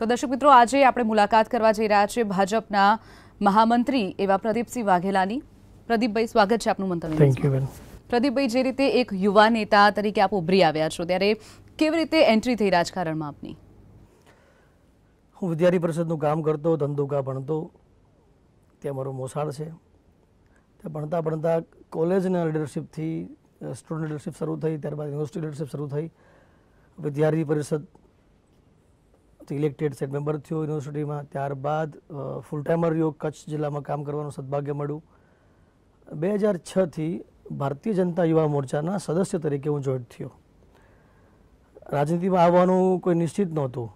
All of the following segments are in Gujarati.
તો દર્શક મિત્રો આજે આપણે મુલાકાત કરવા જઈ રહ્યા છે ભાજપના મહામંત્રી એવા પ્રદીપસિંહ વાઘેલાની પ્રદીપભાઈ સ્વાગત છે આપનું મંતવ્ય પ્રદીપભાઈ જે રીતે એક યુવા નેતા તરીકે આપ ઉભરી આવ્યા છો ત્યારે કેવી રીતે એન્ટ્રી થઈ રાજકારણમાં આપની હું વિદ્યાર્થી પરિષદનું કામ કરતો ધંધુકા ભણતો ત્યાં મારો મોસાળ છે ત્યાં ભણતા ભણતા કોલેજના લીડરશિપથી સ્ટુડન્ટ લીડરશીપ શરૂ થઈ ત્યારબાદ યુનિવર્સિટી લીડરશીપ શરૂ થઈ વિદ્યાર્થી પરિષદ ઇલેક્ટેડ સેટ મેમ્બર થયો યુનિવર્સિટીમાં ત્યારબાદ ફૂલ ટાઈમર યોગ કચ્છ જિલ્લામાં કામ કરવાનું સદભાગ્ય મળ્યું બે હજાર છથી ભારતીય જનતા યુવા મોરચાના સદસ્ય તરીકે હું જોઈન્ટ થયો રાજનીતિમાં આવવાનું કોઈ નિશ્ચિત નહોતું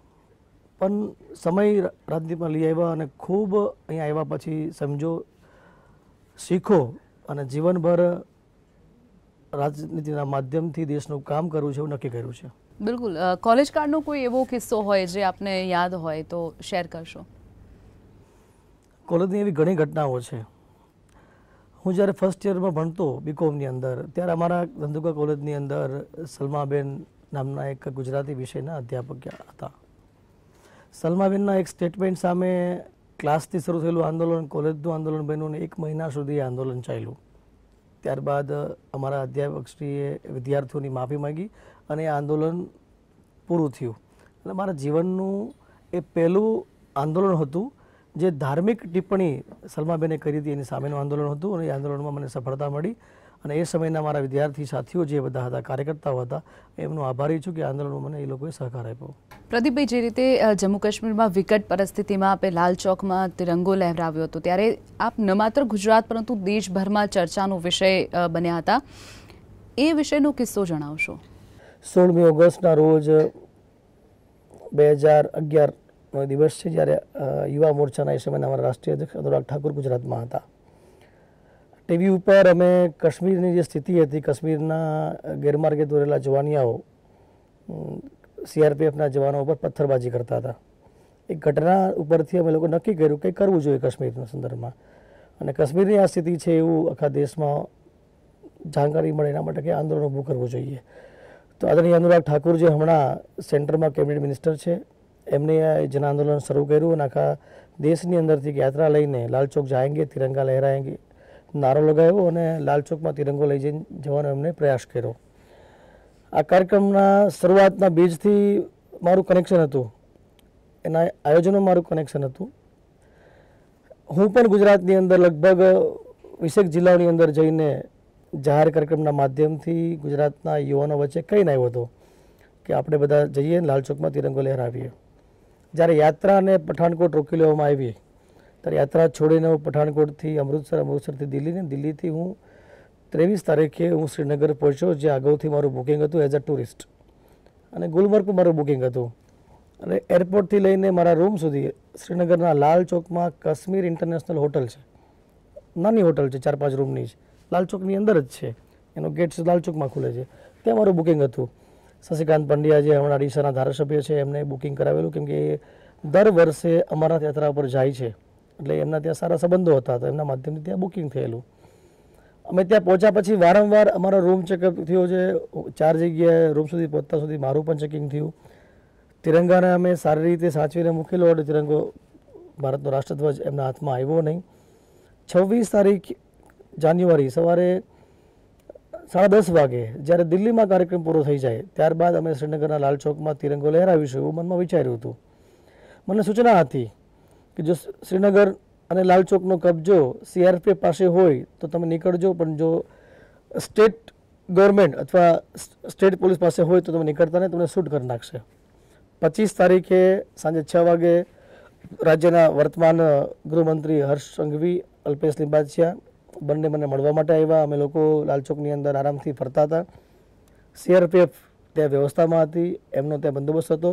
પણ સમય રાજનીતિમાં લઈ આવ્યા અને ખૂબ અહીંયા આવ્યા પછી સમજો શીખો અને જીવનભર રાજનીતિના માધ્યમથી દેશનું કામ કરવું છે એવું નક્કી કર્યું છે બિલકુલ કોલેજ કાર્ડનો કોઈ એવો કિસ્સો હોય જે આપને યાદ હોય તો શેર કરશો કોલેજની એવી ઘણી ઘટનાઓ છે હું જ્યારે ફર્સ્ટ યરમાં ભણતો બીકોમની અંદર ત્યારે અમારા ધંધુકા કોલેજની અંદર સલમાબેન નામના એક ગુજરાતી વિષયના અધ્યાપક હતા સલમાબેનના એક સ્ટેટમેન્ટ સામે ક્લાસથી શરૂ થયેલું આંદોલન કોલેજનું આંદોલન બન્યું અને એક મહિના સુધી આંદોલન ચાલ્યું ત્યારબાદ અમારા અધ્યાપકશ્રીએ વિદ્યાર્થીઓની માફી માંગી અને આંદોલન પૂરું થયું એટલે મારા જીવનનું એ પહેલું આંદોલન હતું જે ધાર્મિક ટિપ્પણી સલમાબેને કરી હતી એની સામેનું આંદોલન હતું અને એ આંદોલનમાં મને સફળતા મળી અને એ સમયના મારા વિદ્યાર્થી સાથીઓ જે બધા હતા કાર્યકર્તાઓ હતા એમનો આભારી છું કે આંદોલનમાં મને એ લોકોએ સહકાર આપ્યો પ્રદીપભાઈ જે રીતે જમ્મુ કાશ્મીરમાં વિકટ પરિસ્થિતિમાં આપે લાલ ચોકમાં તિરંગો લહેરાવ્યો હતો ત્યારે આપ ન માત્ર ગુજરાત પરંતુ દેશભરમાં ચર્ચાનો વિષય બન્યા હતા એ વિષયનો કિસ્સો જણાવશો સોળમી ઓગસ્ટના રોજ બે હજાર અગિયારનો દિવસ છે જ્યારે યુવા મોરચાના એ સમયના અમારા રાષ્ટ્રીય અધ્યક્ષ અનુરાગ ઠાકુર ગુજરાતમાં હતા ટીવી ઉપર અમે કાશ્મીરની જે સ્થિતિ હતી કાશ્મીરના ગેરમાર્ગે દોરેલા જવાનિયાઓ સીઆરપીએફના જવાનો ઉપર પથ્થરબાજી કરતા હતા એ ઘટના ઉપરથી અમે લોકો નક્કી કર્યું કે કરવું જોઈએ કાશ્મીરના સંદર્ભમાં અને કાશ્મીરની આ સ્થિતિ છે એવું આખા દેશમાં જાણકારી મળે એના માટે કે આંદોલન ઊભું કરવું જોઈએ તો આદરણીય અનુરાગ ઠાકુર જે હમણાં સેન્ટરમાં કેબિનેટ મિનિસ્ટર છે એમને આ જન આંદોલન શરૂ કર્યું અને આખા દેશની અંદરથી યાત્રા લઈને લાલચોક જાયંગે તિરંગા લહેરાએંગે નારો લગાવ્યો અને લાલચોકમાં તિરંગો લઈ જઈને જવાનો એમને પ્રયાસ કર્યો આ કાર્યક્રમના શરૂઆતના બીજથી મારું કનેક્શન હતું એના આયોજનમાં મારું કનેક્શન હતું હું પણ ગુજરાતની અંદર લગભગ વીસેક જિલ્લાઓની અંદર જઈને જાહેર કાર્યક્રમના માધ્યમથી ગુજરાતના યુવાનો વચ્ચે કહીને આવ્યો હતો કે આપણે બધા જઈએ લાલચોકમાં તિરંગો લહેરાવીએ જ્યારે યાત્રાને પઠાણકોટ રોકી લેવામાં આવી ત્યારે યાત્રા છોડીને હું પઠાણકોટથી અમૃતસર અમૃતસરથી દિલ્હીને દિલ્હીથી હું ત્રેવીસ તારીખે હું શ્રીનગર પહોંચ્યો જે અગાઉથી મારું બુકિંગ હતું એઝ અ ટુરિસ્ટ અને ગુલમર્ગ મારું બુકિંગ હતું અને એરપોર્ટથી લઈને મારા રૂમ સુધી શ્રીનગરના લાલ ચોકમાં કાશ્મીર ઇન્ટરનેશનલ હોટલ છે નાની હોટલ છે ચાર પાંચ રૂમની જ લાલ અંદર જ છે એનો ગેટ લાલચોકમાં ખુલે છે ત્યાં મારું બુકિંગ હતું શશિકાંત પંડ્યા જે હમણાં અડીસાના ધારાસભ્ય છે એમને બુકિંગ કરાવેલું કેમ કે દર વર્ષે અમરનાથ યાત્રા ઉપર જાય છે એટલે એમના ત્યાં સારા સંબંધો હતા તો એમના માધ્યમથી ત્યાં બુકિંગ થયેલું અમે ત્યાં પહોંચ્યા પછી વારંવાર અમારો રૂમ ચેકઅપ થયો છે ચાર જગ્યાએ રૂમ સુધી પહોંચતા સુધી મારું પણ ચેકિંગ થયું તિરંગાને અમે સારી રીતે સાચવીને મૂકેલો હતો તિરંગો ભારતનો રાષ્ટ્રધ્વજ એમના હાથમાં આવ્યો નહીં છવ્વીસ તારીખ જાન્યુઆરી સવારે સાડા દસ વાગે જ્યારે દિલ્હીમાં કાર્યક્રમ પૂરો થઈ જાય ત્યારબાદ અમે શ્રીનગરના લાલ ચોકમાં તિરંગો લહેરાવીશું એવું મનમાં વિચાર્યું હતું મને સૂચના હતી કે જો શ્રીનગર અને લાલચોકનો કબજો સીઆરપીએફ પાસે હોય તો તમે નીકળજો પણ જો સ્ટેટ ગવર્મેન્ટ અથવા સ્ટેટ પોલીસ પાસે હોય તો તમે નીકળતા નહીં તમને શૂટ કરી નાખશે પચીસ તારીખે સાંજે છ વાગે રાજ્યના વર્તમાન ગૃહમંત્રી હર્ષ સંઘવી અલ્પેશ લિંબાચિયા બંને મને મળવા માટે આવ્યા અમે લોકો લાલચોકની અંદર આરામથી ફરતા હતા સીઆરપીએફ ત્યાં વ્યવસ્થામાં હતી એમનો ત્યાં બંદોબસ્ત હતો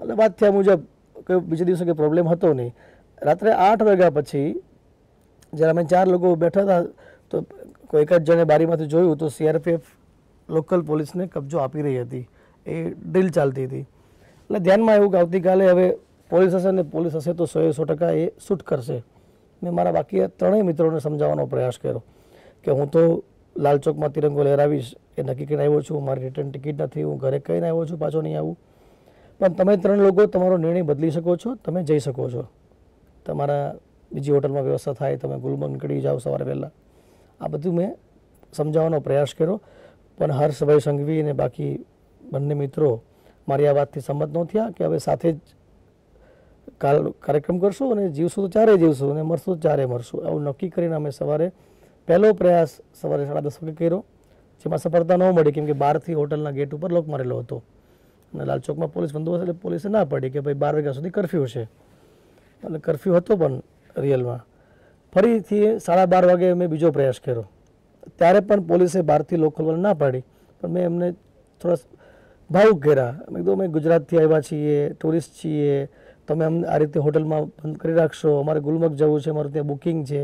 એટલે વાત થયા મુજબ કે બીજા દિવસે કંઈ પ્રોબ્લેમ હતો નહીં રાત્રે આઠ વાગ્યા પછી જ્યારે અમે ચાર લોકો બેઠા હતા તો કોઈક જ જણે બારીમાંથી જોયું તો સીઆરપીએફ લોકલ પોલીસને કબજો આપી રહી હતી એ ડ્રીલ ચાલતી હતી એટલે ધ્યાનમાં એવું કે આવતીકાલે હવે પોલીસ હશે ને પોલીસ હશે તો સો સો ટકા એ શૂટ કરશે મેં મારા બાકી ત્રણેય મિત્રોને સમજાવવાનો પ્રયાસ કર્યો કે હું તો લાલચોકમાં તિરંગો લહેરાવીશ એ નક્કી કરીને આવ્યો છું મારી રિટર્ન ટિકિટ નથી હું ઘરે કહીને આવ્યો છું પાછો નહીં આવું પણ તમે ત્રણ લોકો તમારો નિર્ણય બદલી શકો છો તમે જઈ શકો છો તમારા બીજી હોટલમાં વ્યવસ્થા થાય તમે ગુલમર્ગ નીકળી જાઓ સવારે વહેલા આ બધું મેં સમજાવવાનો પ્રયાસ કર્યો પણ હર્ષભાઈ સંઘવી અને બાકી બંને મિત્રો મારી આ વાતથી સંમત ન થયા કે હવે સાથે જ કાર્યક્રમ કરશું અને જીવશું તો ચારે જીવશું અને મરશું તો ચારે મરશું આવું નક્કી કરીને અમે સવારે પહેલો પ્રયાસ સવારે સાડા દસ વાગે કર્યો જેમાં સફળતા ન મળી કેમ કે બહારથી હોટલના ગેટ ઉપર લોક મારેલો હતો અને લાલચોકમાં પોલીસ બંદોબસ્ત એટલે પોલીસે ના પડી કે ભાઈ બાર વાગ્યા સુધી કરફ્યુ છે એટલે કરફ્યુ હતો પણ રિયલમાં ફરીથી સાડા બાર વાગે મેં બીજો પ્રયાસ કર્યો ત્યારે પણ પોલીસે બહારથી લોકલ ના પાડી પણ મેં એમને થોડા ભાવુક કર્યા મેં કીધું અમે ગુજરાતથી આવ્યા છીએ ટુરિસ્ટ છીએ તમે અમને આ રીતે હોટલમાં બંધ કરી રાખશો અમારે ગુલમર્ગ જવું છે અમારું ત્યાં બુકિંગ છે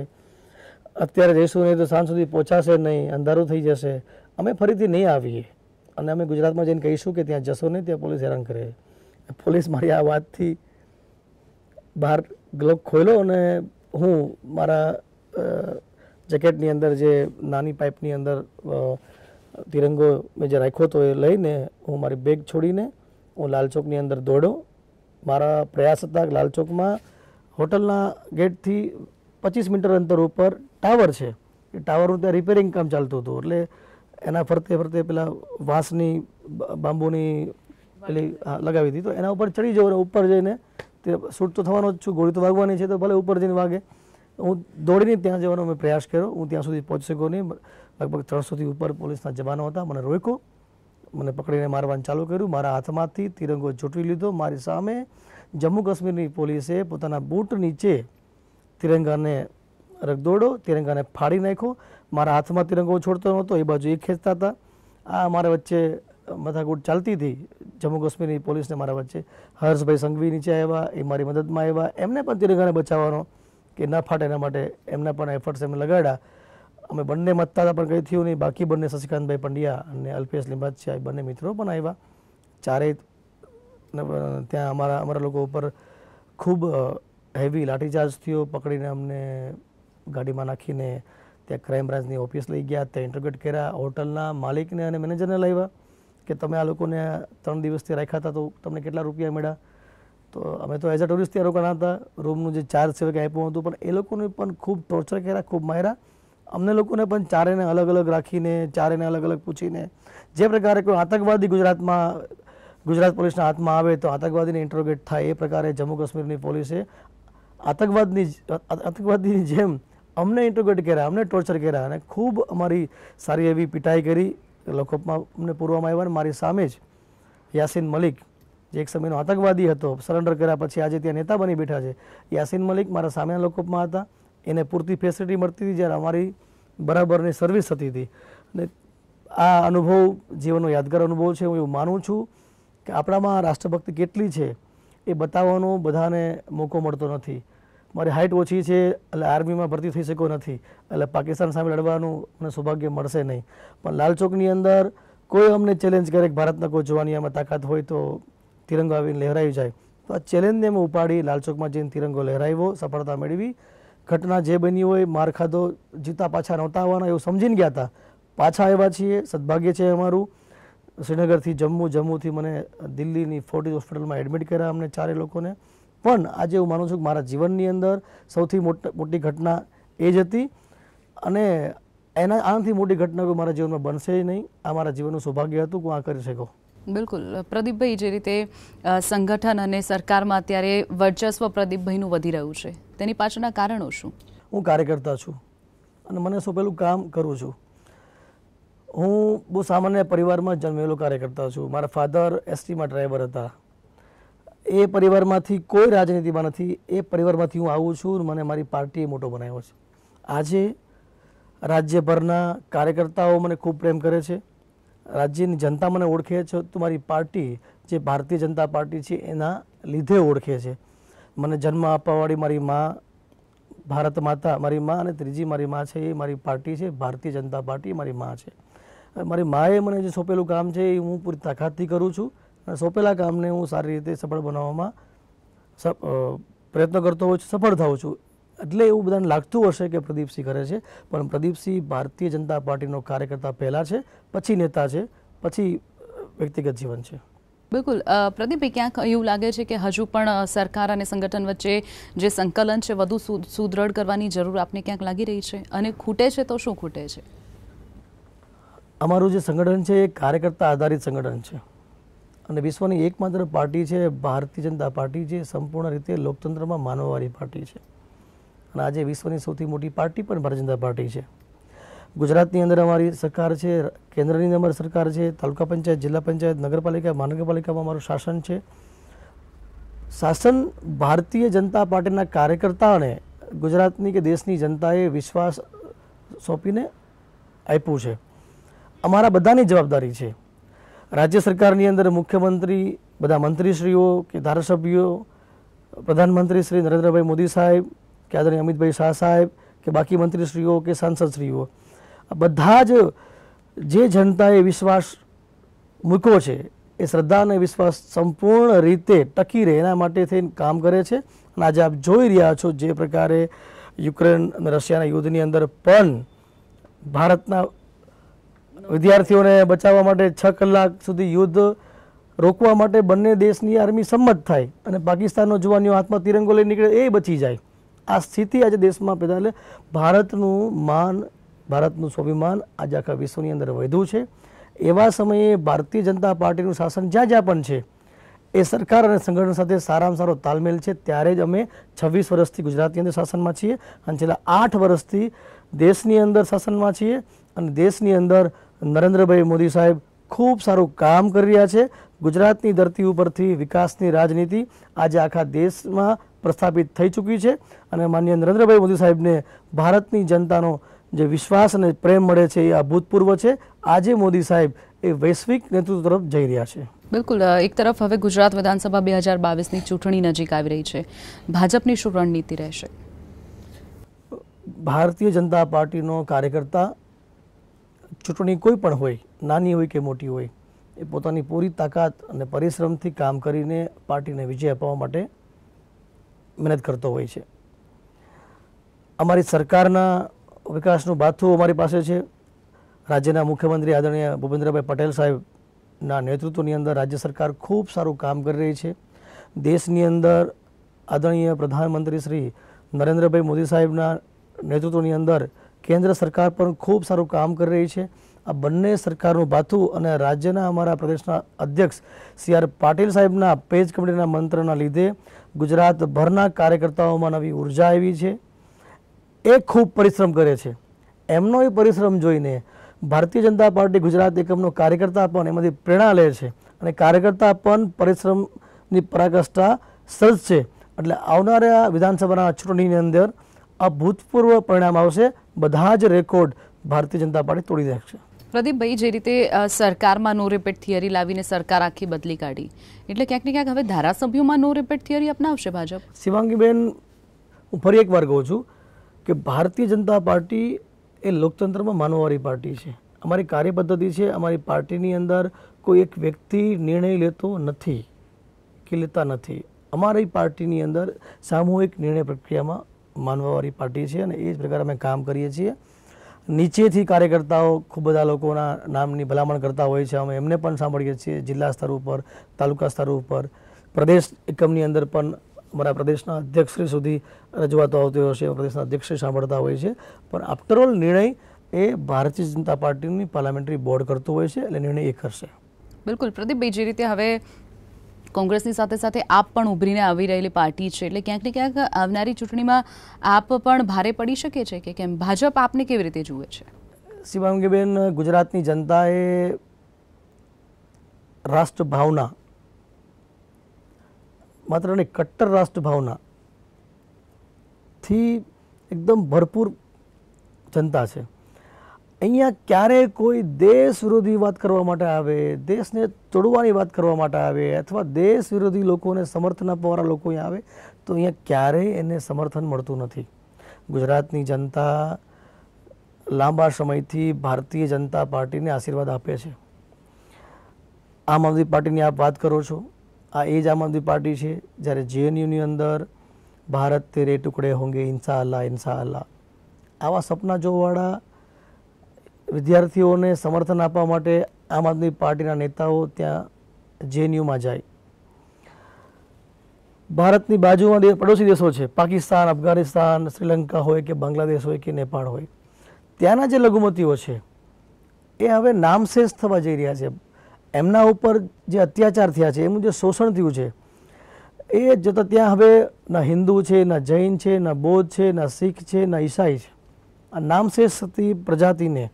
અત્યારે જઈશું નહીં તો સાંજ સુધી પહોંચાશે નહીં અંધારું થઈ જશે અમે ફરીથી નહીં આવીએ અને અમે ગુજરાતમાં જઈને કહીશું કે ત્યાં જશો નહીં ત્યાં પોલીસ હેરાન કરે પોલીસ મારી આ વાતથી બહાર ગ્લોવ ખોલ્યો અને હું મારા જેકેટની અંદર જે નાની પાઇપની અંદર તિરંગો મેં જે રાખ્યો હતો એ લઈને હું મારી બેગ છોડીને હું લાલચોકની અંદર દોડ્યો મારા પ્રયાસ હતા લાલચોકમાં હોટલના ગેટથી પચીસ મીટર અંતર ઉપર ટાવર છે એ ટાવરનું ત્યાં રિપેરિંગ કામ ચાલતું હતું એટલે એના ફરતે ફરતે પેલા વાંસની બાંબુની પેલી લગાવી હતી તો એના ઉપર ચડી જવું ઉપર જઈને તે શૂટ તો થવાનો જ છું ગોળી તો વાગવાની છે તો ભલે ઉપર જઈને વાગે હું દોડીને ત્યાં જવાનો મેં પ્રયાસ કર્યો હું ત્યાં સુધી પહોંચી શક્યો નહીં લગભગ ત્રણસોથી ઉપર પોલીસના જવાનો હતા મને રોક્યો મને પકડીને મારવાનું ચાલુ કર્યું મારા હાથમાંથી તિરંગો ચૂંટવી લીધો મારી સામે જમ્મુ કાશ્મીરની પોલીસે પોતાના બૂટ નીચે તિરંગાને રગદોડો તિરંગાને ફાડી નાખ્યો મારા હાથમાં તિરંગો છોડતો નહોતો એ બાજુ એ ખેંચતા હતા આ અમારા વચ્ચે મથાકૂટ ચાલતી હતી જમ્મુ કાશ્મીરની પોલીસને મારા વચ્ચે હર્ષભાઈ સંઘવી નીચે આવ્યા એ મારી મદદમાં આવ્યા એમને પણ તિરંગાને બચાવવાનો કે ના ફાટે એના માટે એમના પણ એફર્ટ્સ એમને લગાડ્યા અમે બંને મતદાતા પણ કંઈ થયું નહીં બાકી બંને શશિકાંતભાઈ પંડ્યા અને અલ્પેશ લિંબાચિયા એ બંને મિત્રો પણ આવ્યા ચારેય ત્યાં અમારા અમારા લોકો ઉપર ખૂબ હેવી લાઠીચાર્જ થયો પકડીને અમને ગાડીમાં નાખીને ત્યાં ક્રાઇમ બ્રાન્ચની ઓફિસ લઈ ગયા ત્યાં ઇન્ટરગેટ કર્યા હોટલના માલિકને અને મેનેજરને લાવ્યા કે તમે આ લોકોને ત્રણ દિવસથી રાખ્યા હતા તો તમને કેટલા રૂપિયા મળ્યા તો અમે તો એઝ અ ટુરિસ્ટ ત્યાં રોકાણા હતા રૂમનું જે ચાર્જ છે કે આપ્યું હતું પણ એ લોકોને પણ ખૂબ ટોર્ચર કર્યા ખૂબ માર્યા અમને લોકોને પણ ચારેને અલગ અલગ રાખીને ચારેને અલગ અલગ પૂછીને જે પ્રકારે કોઈ આતંકવાદી ગુજરાતમાં ગુજરાત પોલીસના હાથમાં આવે તો આતંકવાદીને ઇન્ટ્રોગેટ થાય એ પ્રકારે જમ્મુ કાશ્મીરની પોલીસે આતંકવાદની આતંકવાદીની જેમ અમને ઇન્ટ્રોગેટ કર્યા અમને ટોર્ચર કર્યા અને ખૂબ અમારી સારી એવી પીટાઈ કરી લોકઅપમાં અમને પૂરવામાં આવ્યા અને મારી સામે જ યાસીન મલિક જે એક સમયનો આતંકવાદી હતો સરેન્ડર કર્યા પછી આજે ત્યાં નેતા બની બેઠા છે યાસીન મલિક મારા સામેના લોકઅપમાં હતા એને પૂરતી ફેસિલિટી મળતી હતી જ્યારે અમારી બરાબરની સર્વિસ થતી હતી અને આ અનુભવ જીવનનો યાદગાર અનુભવ છે હું એવું માનું છું કે આપણામાં રાષ્ટ્રભક્તિ કેટલી છે એ બતાવવાનો બધાને મોકો મળતો નથી મારી હાઇટ ઓછી છે એટલે આર્મીમાં ભરતી થઈ શક્યો નથી એટલે પાકિસ્તાન સામે લડવાનું મને સૌભાગ્ય મળશે નહીં પણ લાલચોકની અંદર કોઈ અમને ચેલેન્જ કરે ભારતના કોઈ જોવાની આમાં તાકાત હોય તો તિરંગો આવીને લહેરાઈ જાય તો આ ચેલેન્જને મેં ઉપાડી લાલચોકમાં જઈને તિરંગો લહેરાવ્યો સફળતા મેળવી ઘટના જે બની હોય માર ખાધો જીતા પાછા નહોતા આવવાના એવું સમજીને ગયા હતા પાછા આવ્યા છીએ સદભાગ્ય છે અમારું શ્રીનગરથી જમ્મુ જમ્મુથી મને દિલ્હીની ફોર્ટી હોસ્પિટલમાં એડમિટ કર્યા અમને ચારે લોકોને પણ આજે હું માનું છું કે મારા જીવનની અંદર સૌથી મોટી ઘટના એ જ હતી અને એના આનાથી મોટી ઘટના કોઈ મારા જીવનમાં બનશે નહીં આ મારા જીવનનું સૌભાગ્ય હતું કે હું આ કરી શકું બિલકુલ પ્રદીપભાઈ જે રીતે સંગઠન અને સરકારમાં અત્યારે વર્ચસ્વ પ્રદીપભાઈનું વધી રહ્યું છે તેની પાછળના કારણો શું હું કાર્યકર્તા છું અને મને સોંપેલું કામ કરું છું હું બહુ સામાન્ય પરિવારમાં જન્મેલો કાર્યકર્તા છું મારા ફાધર એસટીમાં ડ્રાઈવર હતા એ પરિવારમાંથી કોઈ રાજનીતિમાં નથી એ પરિવારમાંથી હું આવું છું મને મારી પાર્ટીએ મોટો બનાવ્યો છે આજે રાજ્યભરના કાર્યકર્તાઓ મને ખૂબ પ્રેમ કરે છે રાજ્યની જનતા મને ઓળખે છે તો મારી પાર્ટી જે ભારતીય જનતા પાર્ટી છે એના લીધે ઓળખે છે મને જન્મ આપવાવાળી મારી મા ભારત માતા મારી મા અને ત્રીજી મારી મા છે એ મારી પાર્ટી છે ભારતીય જનતા પાર્ટી મારી મા છે મારી માએ મને જે સોંપેલું કામ છે એ હું પૂરી તાકાતથી કરું છું સોંપેલા કામને હું સારી રીતે સફળ બનાવવામાં પ્રયત્ન કરતો હોઉં છું સફળ થાઉં છું એટલે એવું બધાને લાગતું હશે કે પ્રદીપસિંહ કરે છે પણ પ્રદીપસિંહ ભારતીય જનતા પાર્ટીનો કાર્યકર્તા પહેલાં છે પછી નેતા છે પછી વ્યક્તિગત જીવન છે બિલકુલ પ્રદીપે ક્યાંક એવું લાગે છે કે હજુ પણ સરકાર અને સંગઠન વચ્ચે જે સંકલન છે વધુ સુદ્રઢ કરવાની જરૂર આપને ક્યાંક લાગી રહી છે અને ખૂટે છે તો શું ખૂટે છે અમારું જે સંગઠન છે એ કાર્યકર્તા આધારિત સંગઠન છે અને વિશ્વની એકમાત્ર પાર્ટી છે ભારતીય જનતા પાર્ટી જે સંપૂર્ણ રીતે લોકતંત્રમાં માનવવાળી પાર્ટી છે અને આજે વિશ્વની સૌથી મોટી પાર્ટી પણ ભારતીય જનતા પાર્ટી છે ગુજરાતની અંદર અમારી સરકાર છે કેન્દ્રની અંદર સરકાર છે તાલુકા પંચાયત જિલ્લા પંચાયત નગરપાલિકા મહાનગરપાલિકામાં અમારું શાસન છે શાસન ભારતીય જનતા પાર્ટીના કાર્યકર્તાઓને ગુજરાતની કે દેશની જનતાએ વિશ્વાસ સોંપીને આપ્યું છે અમારા બધાની જવાબદારી છે રાજ્ય સરકારની અંદર મુખ્યમંત્રી બધા મંત્રીશ્રીઓ કે ધારાસભ્યો પ્રધાનમંત્રી શ્રી નરેન્દ્રભાઈ મોદી સાહેબ કે આદરણીય અમિતભાઈ શાહ સાહેબ કે બાકી મંત્રીશ્રીઓ કે સાંસદશ્રીઓ બધા જ જે જનતાએ વિશ્વાસ મૂક્યો છે એ શ્રદ્ધા અને વિશ્વાસ સંપૂર્ણ રીતે ટકી રહે એના માટે થઈને કામ કરે છે અને આજે આપ જોઈ રહ્યા છો જે પ્રકારે યુક્રેન અને રશિયાના યુદ્ધની અંદર પણ ભારતના વિદ્યાર્થીઓને બચાવવા માટે છ કલાક સુધી યુદ્ધ રોકવા માટે બંને દેશની આર્મી સંમત થાય અને પાકિસ્તાનનો જવાનીઓ હાથમાં તિરંગો લઈ નીકળે એ બચી જાય આ સ્થિતિ આજે દેશમાં પેદા એટલે ભારતનું માન ભારતનું સ્વાભિમાન આજે આખા વિશ્વની અંદર વધ્યું છે એવા સમયે ભારતીય જનતા પાર્ટીનું શાસન જ્યાં જ્યાં પણ છે એ સરકાર અને સંગઠન સાથે સારામાં સારો તાલમેલ છે ત્યારે જ અમે છવ્વીસ વર્ષથી ગુજરાતની અંદર શાસનમાં છીએ અને છેલ્લા આઠ વર્ષથી દેશની અંદર શાસનમાં છીએ અને દેશની અંદર નરેન્દ્રભાઈ મોદી સાહેબ ખૂબ સારું કામ કરી રહ્યા છે ગુજરાતની ધરતી ઉપરથી વિકાસની રાજનીતિ આજે આખા દેશમાં પ્રસ્થાપિત થઈ ચૂકી છે અને માન્ય નરેન્દ્રભાઈ મોદી સાહેબને ભારતની જનતાનો જે વિશ્વાસ અને પ્રેમ મળે છે એ અભૂતપૂર્વ છે આજે મોદી સાહેબ એ વૈશ્વિક નેતૃત્વ તરફ જઈ રહ્યા છે બિલકુલ એક તરફ હવે ગુજરાત વિધાનસભા બે હજાર બાવીસની ચૂંટણી નજીક આવી રહી છે ભાજપની શું રણનીતિ રહેશે ભારતીય જનતા પાર્ટીનો કાર્યકર્તા ચૂંટણી કોઈ પણ હોય નાની હોય કે મોટી હોય એ પોતાની પૂરી તાકાત અને પરિશ્રમથી કામ કરીને પાર્ટીને વિજય અપાવવા માટે મહેનત કરતો હોય છે અમારી સરકારના વિકાસનું બાથું અમારી પાસે છે રાજ્યના મુખ્યમંત્રી આદરણીય ભૂપેન્દ્રભાઈ પટેલ સાહેબના નેતૃત્વની અંદર રાજ્ય સરકાર ખૂબ સારું કામ કરી રહી છે દેશની અંદર આદરણીય પ્રધાનમંત્રી શ્રી નરેન્દ્રભાઈ મોદી સાહેબના નેતૃત્વની અંદર કેન્દ્ર સરકાર પણ ખૂબ સારું કામ કરી રહી છે આ બંને સરકારનું ભાથું અને રાજ્યના અમારા પ્રદેશના અધ્યક્ષ સી આર પાટીલ સાહેબના પેજ કમિટીના મંત્રના લીધે ગુજરાતભરના કાર્યકર્તાઓમાં નવી ઉર્જા આવી છે એ ખૂબ પરિશ્રમ કરે છે એમનો એ પરિશ્રમ જોઈને ભારતીય જનતા પાર્ટી ગુજરાત એકમનો કાર્યકર્તા પણ એમાંથી પ્રેરણા લે છે અને કાર્યકર્તા પણ પરિશ્રમની પરાકાષ્ઠા છે એટલે આવનારા વિધાનસભાના ચૂંટણીની અંદર અભૂતપૂર્વ પરિણામ આવશે બધા જ રેકોર્ડ ભારતીય જનતા પાર્ટી તોડી દેશે પ્રદીપભાઈ જે રીતે સરકારમાં નો રિપીટ થિયરી લાવીને સરકાર આખી બદલી કાઢી એટલે ક્યાંક ને ક્યાંક હવે ધારાસભ્યોમાં નો રિપીટ થિયરી અપનાવશે ભાજપ શિવાંગીબેન હું ફરી વાર કહું છું કે ભારતીય જનતા પાર્ટી એ લોકતંત્રમાં માનવવારી પાર્ટી છે અમારી કાર્યપદ્ધતિ છે અમારી પાર્ટીની અંદર કોઈ એક વ્યક્તિ નિર્ણય લેતો નથી કે લેતા નથી અમારી પાર્ટીની અંદર સામૂહિક નિર્ણય પ્રક્રિયામાં માનવાવાળી પાર્ટી છે અને એ જ પ્રકારે અમે કામ કરીએ છીએ નીચેથી કાર્યકર્તાઓ ખૂબ બધા લોકોના નામની ભલામણ કરતા હોય છે અમે એમને પણ સાંભળીએ છીએ જિલ્લા સ્તર ઉપર તાલુકા સ્તર ઉપર પ્રદેશ એકમની અંદર પણ અમારા પ્રદેશના અધ્યક્ષશ્રી સુધી રજૂઆતો આવતી હોય છે પ્રદેશના અધ્યક્ષશ્રી સાંભળતા હોય છે પણ આફ્ટર ઓલ નિર્ણય એ ભારતીય જનતા પાર્ટીની પાર્લામેન્ટરી બોર્ડ કરતું હોય છે એટલે નિર્ણય એ કરશે બિલકુલ પ્રદીપભાઈ જે રીતે હવે કોંગ્રેસની સાથે સાથે આપ પણ ઉભરીને આવી રહેલી પાર્ટી છે એટલે ક્યાંક ને ક્યાંક આવનારી ચૂંટણીમાં આપ પણ ભારે પડી શકે છે કે કેમ ભાજપ આપને કેવી રીતે જુએ છે શિવાંગીબેન ગુજરાતની જનતાએ રાષ્ટ્રભાવના માત્ર ને કટ્ટર રાષ્ટ્રભાવના થી એકદમ ભરપૂર જનતા છે અહીંયા ક્યારેય કોઈ દેશ વિરોધી વાત કરવા માટે આવે દેશને તોડવાની વાત કરવા માટે આવે અથવા દેશ વિરોધી લોકોને સમર્થન આપવાવાળા લોકો અહીંયા આવે તો અહીંયા ક્યારેય એને સમર્થન મળતું નથી ગુજરાતની જનતા લાંબા સમયથી ભારતીય જનતા પાર્ટીને આશીર્વાદ આપે છે આમ આદમી પાર્ટીની આપ વાત કરો છો આ એ જ આમ આદમી પાર્ટી છે જ્યારે જેએનયુની અંદર ભારત તેરે ટુકડે હોંગે ઇન્સા અલ્લા ઇન્સા અલ્લા આવા સપના જોવાળા વિદ્યાર્થીઓને સમર્થન આપવા માટે આમ આદમી પાર્ટીના નેતાઓ ત્યાં જેએનયુમાં જાય ભારતની બાજુમાં પડોશી દેશો છે પાકિસ્તાન અફઘાનિસ્તાન શ્રીલંકા હોય કે બાંગ્લાદેશ હોય કે નેપાળ હોય ત્યાંના જે લઘુમતીઓ છે એ હવે નામશેષ થવા જઈ રહ્યા છે એમના ઉપર જે અત્યાચાર થયા છે એમનું જે શોષણ થયું છે એ જતા ત્યાં હવે ના હિન્દુ છે ના જૈન છે ના બૌદ્ધ છે ના શીખ છે ના ઈસાઈ છે આ નામશેષ થતી પ્રજાતિને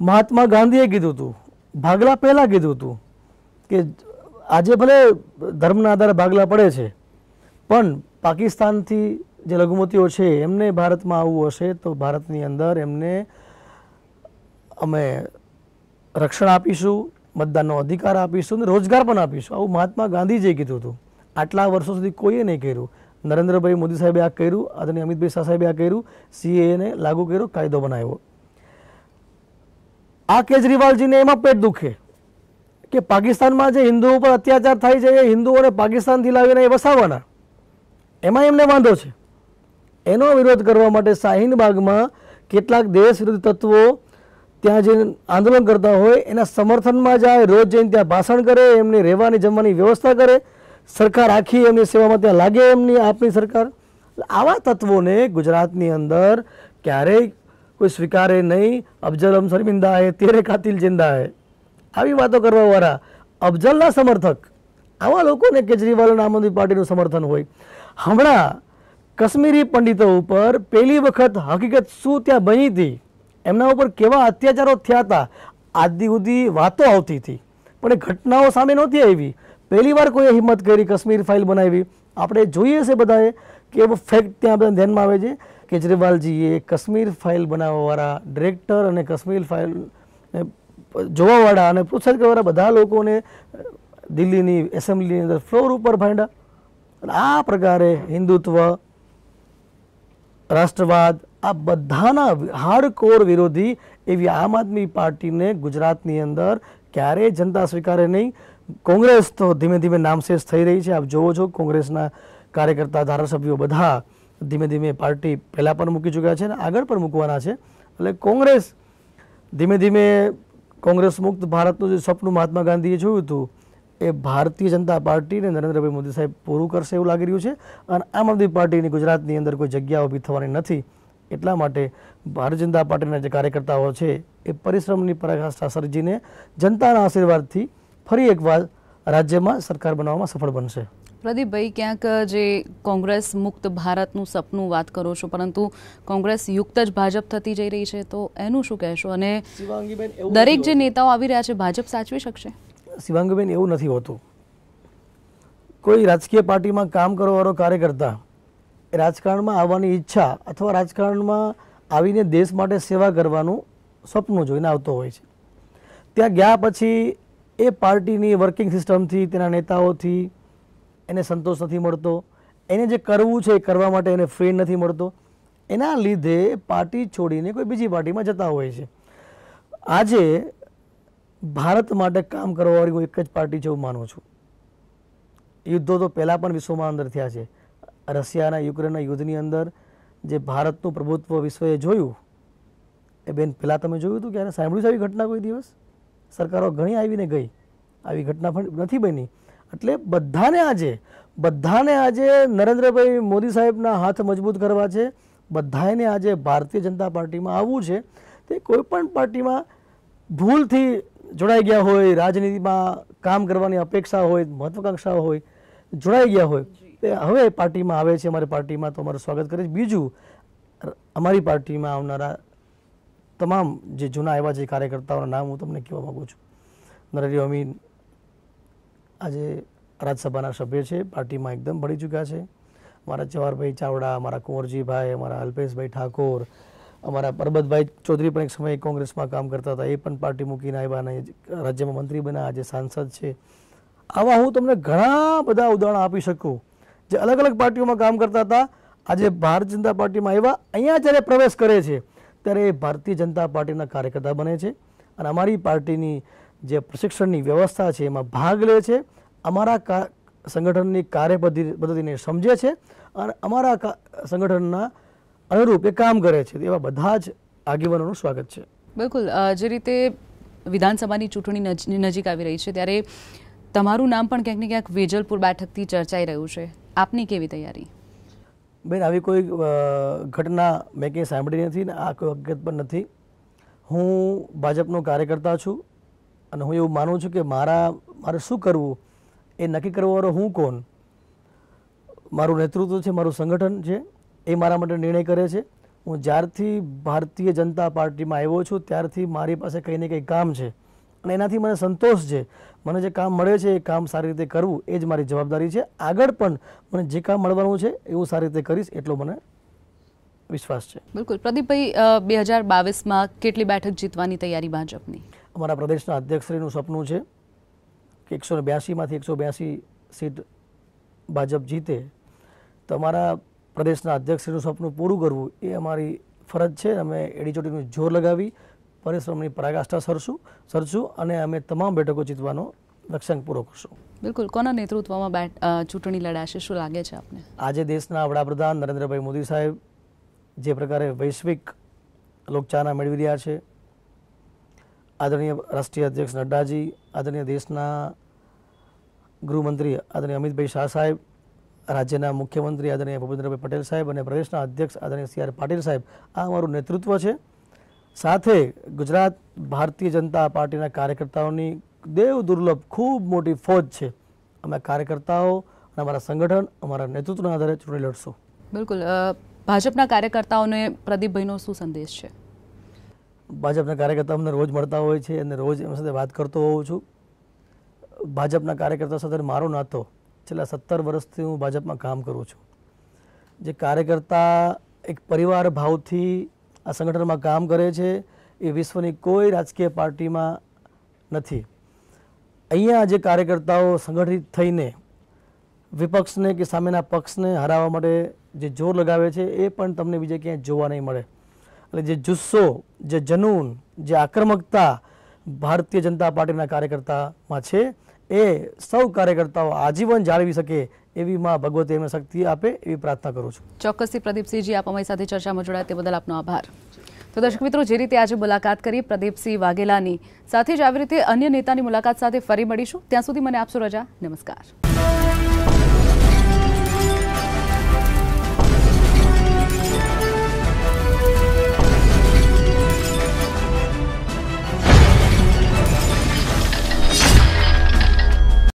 મહાત્મા ગાંધીએ કીધું હતું ભાગલા પહેલાં કીધું હતું કે આજે ભલે ધર્મના આધારે ભાગલા પડે છે પણ પાકિસ્તાનથી જે લઘુમતીઓ છે એમને ભારતમાં આવવું હશે તો ભારતની અંદર એમને અમે રક્ષણ આપીશું મતદાનનો અધિકાર આપીશું અને રોજગાર પણ આપીશું આવું મહાત્મા ગાંધીજીએ કીધું હતું આટલા વર્ષો સુધી કોઈએ નહીં કર્યું નરેન્દ્રભાઈ મોદી સાહેબે આ કર્યું અને અમિતભાઈ શાહ સાહેબે આ કર્યું સીએને લાગુ કર્યો કાયદો બનાવ્યો આ કેજરીવાલજીને એમાં પેટ દુખે કે પાકિસ્તાનમાં જે હિન્દુ ઉપર અત્યાચાર થાય છે એ હિન્દુઓને પાકિસ્તાનથી લાવીને એ વસાવવાના એમાં એમને વાંધો છે એનો વિરોધ કરવા માટે શાહીનબાગમાં કેટલાક દેશ વિરોધી તત્વો ત્યાં જે આંદોલન કરતા હોય એના સમર્થનમાં જાય રોજ જઈને ત્યાં ભાષણ કરે એમની રહેવાની જમવાની વ્યવસ્થા કરે સરકાર આખી એમની સેવામાં ત્યાં લાગે એમની આપની સરકાર આવા તત્વોને ગુજરાતની અંદર ક્યારેય કોઈ સ્વીકારે નહીં અફજલમ શર્મિંદા હે તેરે કાતિલ જિંદા હે આવી વાતો કરવાવાળા અફઝલના સમર્થક આવા લોકોને કેજરીવાલ અને આમ આદમી પાર્ટીનું સમર્થન હોય હમણાં કશ્મીરી પંડિતો ઉપર પહેલી વખત હકીકત શું ત્યાં બની હતી એમના ઉપર કેવા અત્યાચારો થયા હતા આદી ઉદી વાતો આવતી હતી પણ એ ઘટનાઓ સામે નહોતી આવી પહેલીવાર કોઈએ હિંમત કરી કશ્મીર ફાઇલ બનાવી આપણે જોઈએ છે બધાએ કે ફેક્ટ ત્યાં બધા ધ્યાનમાં આવે છે केजरेवाल जी ये कश्मीर फाइल बनावारा डायरेक्टर अने कश्मीर फाइल ने जोवावाड़ा अने पुछदर गवारा બધા લોકો ને દિલ્હી ની એસેમ્બલી ની અંદર ફ્લોર ઉપર ભાઈંડા આ પ્રકારે હિન્દુત્વ રાષ્ટ્રવાદ આ બધાના હાર્ડ કોર વિરોધી એ વ્યામ આદમી પાર્ટી ને ગુજરાત ની અંદર ક્યારે જનતા સ્વીકારે નહીં કોંગ્રેસ તો ધીમે ધીમે નામ શેષ થઈ રહી છે આપ જોવો છો કોંગ્રેસ ના કાર્યકર્તા ધારાસભ્યો બધા ધીમે ધીમે પાર્ટી પહેલાં પણ મૂકી ચૂક્યા છે અને આગળ પણ મૂકવાના છે એટલે કોંગ્રેસ ધીમે ધીમે કોંગ્રેસ મુક્ત ભારતનું જે સપનું મહાત્મા ગાંધીએ જોયું હતું એ ભારતીય જનતા પાર્ટીને નરેન્દ્રભાઈ મોદી સાહેબ પૂરું કરશે એવું લાગી રહ્યું છે અને આમ આદમી પાર્ટીની ગુજરાતની અંદર કોઈ જગ્યા ઊભી થવાની નથી એટલા માટે ભારતીય જનતા પાર્ટીના જે કાર્યકર્તાઓ છે એ પરિશ્રમની પરાકાષ્ઠા સર્જીને જનતાના આશીર્વાદથી ફરી એકવાર રાજ્યમાં સરકાર બનાવવામાં સફળ બનશે પ્રદીપભાઈ ક્યાંક જે કોંગ્રેસ મુક્ત ભારતનું સપનું વાત કરો છો પરંતુ કોંગ્રેસ યુક્ત જ ભાજપ થતી જઈ રહી છે તો એનું શું કહેશો અને દરેક જે નેતાઓ આવી રહ્યા છે ભાજપ સાચવી શકશે શિવાંગીબેન એવું નથી હોતું કોઈ રાજકીય પાર્ટીમાં કામ કરવાવાળો કાર્યકર્તા રાજકારણમાં આવવાની ઈચ્છા અથવા રાજકારણમાં આવીને દેશ માટે સેવા કરવાનું સપનું જોઈને આવતો હોય છે ત્યાં ગયા પછી એ પાર્ટીની વર્કિંગ સિસ્ટમથી તેના નેતાઓથી એને સંતોષ નથી મળતો એને જે કરવું છે એ કરવા માટે એને ફ્રી નથી મળતો એના લીધે પાર્ટી છોડીને કોઈ બીજી પાર્ટીમાં જતા હોય છે આજે ભારત માટે કામ કરવાવાળી હું એક જ પાર્ટી છે હું માનું છું યુદ્ધો તો પહેલાં પણ વિશ્વમાં અંદર થયા છે રશિયાના યુક્રેનના યુદ્ધની અંદર જે ભારતનું પ્રભુત્વ વિશ્વએ જોયું એ બેન પહેલાં તમે જોયું હતું ક્યારે સાંભળ્યું છે આવી ઘટના કોઈ દિવસ સરકારો ઘણી આવીને ગઈ આવી ઘટના પણ નથી બની એટલે બધાને આજે બધાને આજે નરેન્દ્રભાઈ મોદી સાહેબના હાથ મજબૂત કરવા છે બધાને આજે ભારતીય જનતા પાર્ટીમાં આવવું છે તે કોઈપણ પાર્ટીમાં ભૂલથી જોડાઈ ગયા હોય રાજનીતિમાં કામ કરવાની અપેક્ષા હોય મહત્વાકાંક્ષા હોય જોડાઈ ગયા હોય તે હવે પાર્ટીમાં આવે છે અમારી પાર્ટીમાં તો અમારું સ્વાગત કરે છે બીજું અમારી પાર્ટીમાં આવનારા તમામ જે જૂના એવા જે કાર્યકર્તાઓના નામ હું તમને કહેવા માગું છું નરેરી અમીન આજે રાજ્યસભાના સભ્ય છે પાર્ટીમાં એકદમ ભળી ચૂક્યા છે મારા જવાહરભાઈ ચાવડા મારા કુંવરજીભાઈ અમારા અલ્પેશભાઈ ઠાકોર અમારા પરબતભાઈ ચૌધરી પણ એક સમયે કોંગ્રેસમાં કામ કરતા હતા એ પણ પાર્ટી મૂકીને આવ્યા અને રાજ્યમાં મંત્રી બન્યા આજે સાંસદ છે આવા હું તમને ઘણા બધા ઉદાહરણ આપી શકું જે અલગ અલગ પાર્ટીઓમાં કામ કરતા હતા આજે ભારતીય જનતા પાર્ટીમાં આવ્યા અહીંયા જ્યારે પ્રવેશ કરે છે અત્યારે ભારતીય જનતા પાર્ટીના કાર્યકર્તા બને છે અને અમારી પાર્ટીની જે પ્રશિક્ષણની વ્યવસ્થા છે એમાં ભાગ લે છે અમારા સંગઠનની કાર્ય પદ્ધતિને સમજે છે અને અમારા સંગઠનના અનુરૂપ એ કામ કરે છે એવા બધા જ આગેવાનોનું સ્વાગત છે બિલકુલ જે રીતે વિધાનસભાની ચૂંટણી નજીક આવી રહી છે ત્યારે તમારું નામ પણ ક્યાંક ને ક્યાંક વેજલપુર બેઠકથી ચર્ચાઈ રહ્યું છે આપની કેવી તૈયારી બેન આવી કોઈ ઘટના મેં કંઈ સાંભળી નથી ને આ કોઈ હકીકત પણ નથી હું ભાજપનો કાર્યકર્તા છું અને હું એવું માનું છું કે મારા મારે શું કરવું એ નક્કી કરવાવાળો હું કોણ મારું નેતૃત્વ છે મારું સંગઠન છે એ મારા માટે નિર્ણય કરે છે હું જ્યારથી ભારતીય જનતા પાર્ટીમાં આવ્યો છું ત્યારથી મારી પાસે કંઈ ને કંઈ કામ છે અને એનાથી મને સંતોષ છે મને જે કામ મળે છે એ કામ સારી રીતે કરવું એ જ મારી જવાબદારી છે આગળ પણ મને જે કામ મળવાનું છે એ હું સારી રીતે કરીશ એટલો મને વિશ્વાસ છે બિલકુલ પ્રદીપભાઈ બે હજાર બાવીસમાં કેટલી બેઠક જીતવાની તૈયારી ભાજપની અમારા પ્રદેશના અધ્યક્ષશ્રીનું સપનું છે કે એકસો બ્યાસીમાંથી એકસો બ્યાસી સીટ ભાજપ જીતે તમારા પ્રદેશના અધ્યક્ષનું સપનું પૂરું કરવું એ અમારી ફરજ છે અમે એડીચોટીનું જોર લગાવી પરિશ્રમની પરાકાષ્ઠા સરશું સરશું અને અમે તમામ બેઠકો જીતવાનો લક્ષ્યાંક પૂરો કરશું બિલકુલ કોના નેતૃત્વમાં ચૂંટણી લડાશે શું લાગે છે આપને આજે દેશના વડાપ્રધાન નરેન્દ્રભાઈ મોદી સાહેબ જે પ્રકારે વૈશ્વિક લોકચાહના મેળવી રહ્યા છે આદરણીય રાષ્ટ્રીય અધ્યક્ષ નડ્ડાજી આદરણીય દેશના ગૃહમંત્રી આદરણીય અમિતભાઈ શાહ સાહેબ રાજ્યના મુખ્યમંત્રી આદરણીય ભૂપેન્દ્રભાઈ પટેલ સાહેબ અને પ્રદેશના અધ્યક્ષ આદરણીય સી આર પાટીલ સાહેબ આ અમારું નેતૃત્વ છે સાથે ગુજરાત ભારતીય જનતા પાર્ટીના કાર્યકર્તાઓની દેવ દુર્લભ ખૂબ મોટી ફોજ છે અમે કાર્યકર્તાઓ અને અમારા સંગઠન અમારા નેતૃત્વના આધારે ચૂંટણી લડશું બિલકુલ ભાજપના કાર્યકર્તાઓને પ્રદીપભાઈનો શું સંદેશ છે ભાજપના કાર્યકર્તા અમને રોજ મળતા હોય છે અને રોજ એમની સાથે વાત કરતો હોઉં છું ભાજપના કાર્યકર્તા સાથે મારો નાતો છેલ્લા સત્તર વર્ષથી હું ભાજપમાં કામ કરું છું જે કાર્યકર્તા એક પરિવાર ભાવથી આ સંગઠનમાં કામ કરે છે એ વિશ્વની કોઈ રાજકીય પાર્ટીમાં નથી અહીંયા જે કાર્યકર્તાઓ સંગઠિત થઈને વિપક્ષને કે સામેના પક્ષને હરાવવા માટે જે જોર લગાવે છે એ પણ તમને બીજે ક્યાંય જોવા નહીં મળે એટલે જે જુસ્સો જે જનૂન જે આક્રમકતા ભારતીય જનતા પાર્ટીના કાર્યકર્તામાં છે એ સૌ કાર્યકર્તાઓ આજીવન જાળવી શકે એવી માં ભગવતી એમને શક્તિ આપે એવી પ્રાર્થના કરું છું ચોક્કસથી પ્રદીપસિંહજી આપ અમારી સાથે ચર્ચામાં જોડાયા તે બદલ આપનો આભાર તો દર્શક મિત્રો જે રીતે આજે મુલાકાત કરી પ્રદીપસિંહ વાઘેલાની સાથે જ આવી રીતે અન્ય નેતાની મુલાકાત સાથે ફરી મળીશું ત્યાં સુધી મને આપશો રજા નમસ્કાર